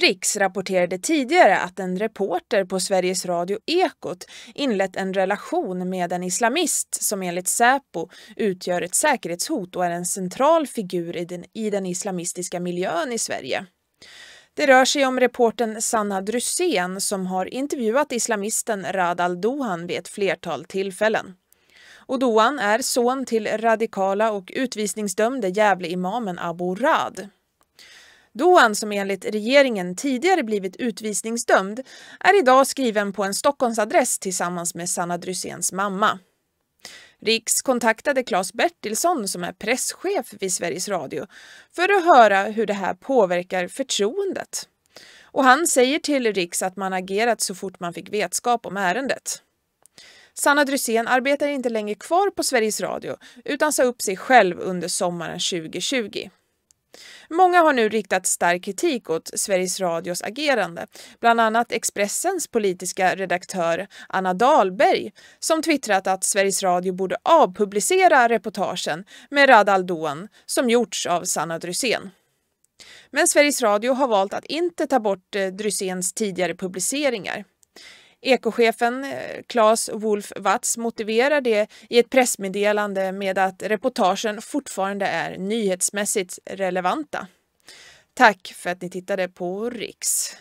Riks rapporterade tidigare att en reporter på Sveriges Radio Ekot inlett en relation med en islamist som enligt Säpo utgör ett säkerhetshot och är en central figur i den, i den islamistiska miljön i Sverige. Det rör sig om reporten Sanna Drusén som har intervjuat islamisten Radal Dohan vid ett flertal tillfällen. Och Dohan är son till radikala och utvisningsdömde Gävle-imamen Abu Rad. Doan, som enligt regeringen tidigare blivit utvisningsdömd, är idag skriven på en Stockholmsadress tillsammans med Sanna Drysens mamma. Riks kontaktade Claes Bertilsson, som är presschef vid Sveriges Radio, för att höra hur det här påverkar förtroendet. Och han säger till Riks att man agerat så fort man fick vetskap om ärendet. Sanna Drysén arbetar inte längre kvar på Sveriges Radio utan sa upp sig själv under sommaren 2020. Många har nu riktat stark kritik åt Sveriges Radios agerande, bland annat Expressens politiska redaktör Anna Dahlberg som twittrat att Sveriges Radio borde avpublicera reportagen med Radal Doan som gjorts av Sanna Drysén. Men Sveriges Radio har valt att inte ta bort eh, Dryséns tidigare publiceringar. Ekochefen Claes eh, Wolf Watz motiverar det i ett pressmeddelande med att reportagen fortfarande är nyhetsmässigt relevanta. Tack för att ni tittade på Riks.